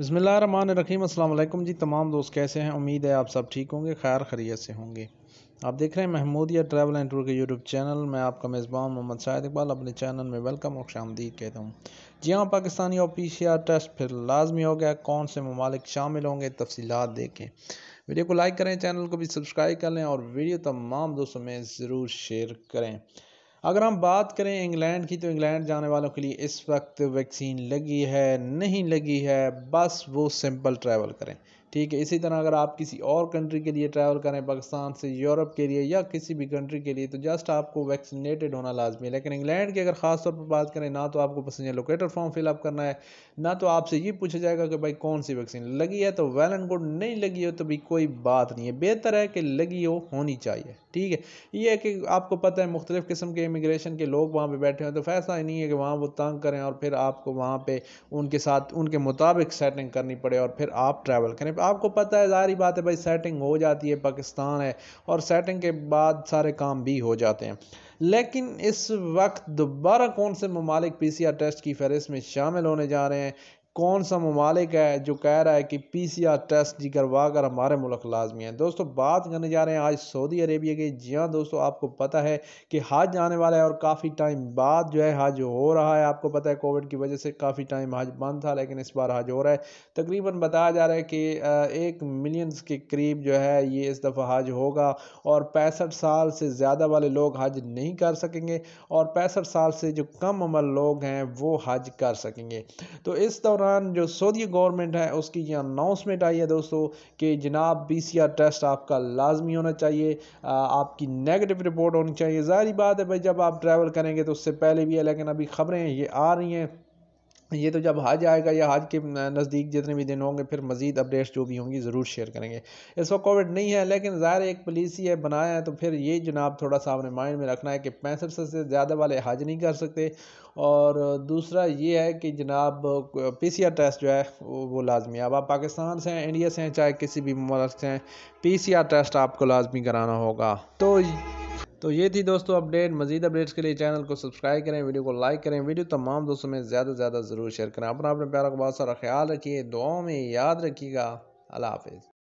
बसमीम अल्लाम जी तमाम दोस्त कैसे हैं उम्मीद है आप सब ठीक होंगे खैर खरीत से होंगे आप देख रहे हैं महमूदिया ट्रैवल एंड टूर के यूट्यूब चैनल मैं आपका मेज़बान मोहम्मद शाहिद इकबाल अपने चैनल में वेलकम और शामदीद कहता हूँ जी हाँ Pakistani O P C R test फिर लाजमी हो गया कौन से ममालिक शामिल होंगे तफसीत देखें वीडियो को लाइक करें चैनल को भी सब्सक्राइब कर लें और वीडियो तमाम दोस्तों में ज़रूर शेयर करें अगर हम बात करें इंग्लैंड की तो इंग्लैंड जाने वालों के लिए इस वक्त वैक्सीन लगी है नहीं लगी है बस वो सिंपल ट्रैवल करें ठीक है इसी तरह अगर आप किसी और कंट्री के लिए ट्रैवल करें पाकिस्तान से यूरोप के लिए या किसी भी कंट्री के लिए तो जस्ट आपको वैक्सीनेटेड होना लाजमी है लेकिन इंग्लैंड की अगर ख़ास तौर पर बात करें ना तो आपको पसेंजर लोकेटर फॉर्म फिलअप करना है ना तो आपसे ये पूछा जाएगा कि भाई कौन सी वैक्सीन लगी है तो वेल एंड गुड नहीं लगी हो तो भी कोई बात नहीं है बेहतर है कि लगी हो होनी चाहिए ठीक है ये है कि आपको पता है मुख्तलिफ़ किस्म के इमिग्रेशन के लोग वहाँ पर बैठे हैं तो फैसला नहीं है कि वहाँ वो तंग करें और फिर आपको वहाँ पर उनके साथ उनके मुताबिक सेटिंग करनी पड़े और फिर आप ट्रैवल करें आपको पता है ज़ाहरी बात है भाई सेटिंग हो जाती है पाकिस्तान है और सेटिंग के बाद सारे काम भी हो जाते हैं लेकिन इस वक्त दोबारा कौन से ममालिक पी सी आर टेस्ट की फहरिस्त में शामिल होने जा रहे हैं कौन सा ममालिक है जो कह रहा है कि पी सी आर टेस्ट जी करवा कर हमारे मुल्क लाजमी है दोस्तों बात करने जा रहे हैं आज सऊदी अरेबिया के जी हाँ दोस्तों आपको पता है कि हज आने वाला है और काफ़ी टाइम बाद जो है हज हो रहा है आपको पता है कोविड की वजह से काफ़ी टाइम हज बंद था लेकिन इस बार हज हो रहा है तकरीबन बताया जा रहा है कि एक मिलियंस के करीब जो है ये इस दफ़ा हज होगा और पैंसठ साल से ज़्यादा वाले लोग हज नहीं कर सकेंगे और पैंसठ साल से जो कम उम्र लोग हैं वो हज कर सकेंगे तो इस दौरान दौरान जो सऊदी गवर्नमेंट है उसकी ये अनाउंसमेंट आई है दोस्तों कि जनाब बी सी आर टेस्ट आपका लाजमी होना चाहिए आपकी नेगेटिव रिपोर्ट होनी चाहिए जाहिर बात है भाई जब आप ट्रैवल करेंगे तो उससे पहले भी है लेकिन अभी ख़बरें ये आ रही हैं ये तो जब हज आएगा या हज के नज़दीक जितने भी दिन होंगे फिर मज़ीद अपडेट्स जो भी होंगी ज़रूर शेयर करेंगे इस वक्त कोविड नहीं है लेकिन ज़ाहिर एक पॉलिसी है बनाया है तो फिर ये जनाब थोड़ा सा अपने माइंड में रखना है कि पैंसठ सौ से ज़्यादा वाले हज नहीं कर सकते और दूसरा ये है कि जनाब पी सी आर टेस्ट जो है वो लाजमी है अब आप पाकिस्तान से हैं इंडिया से हैं चाहे किसी भी मुल्क से हैं पी सी आर टेस्ट आपको लाजमी कराना होगा तो तो ये थी दोस्तों अपडेट मजीद अपडेट्स के लिए चैनल को सब्सक्राइब करें वीडियो को लाइक करें वीडियो तमाम दोस्तों में ज़्यादा से ज़्यादा ज़रूर शेयर करें अपना अपने प्यारों को बहुत सारा ख्याल रखिए दुआओं में याद रखिएगा अल्लाह हाफिज़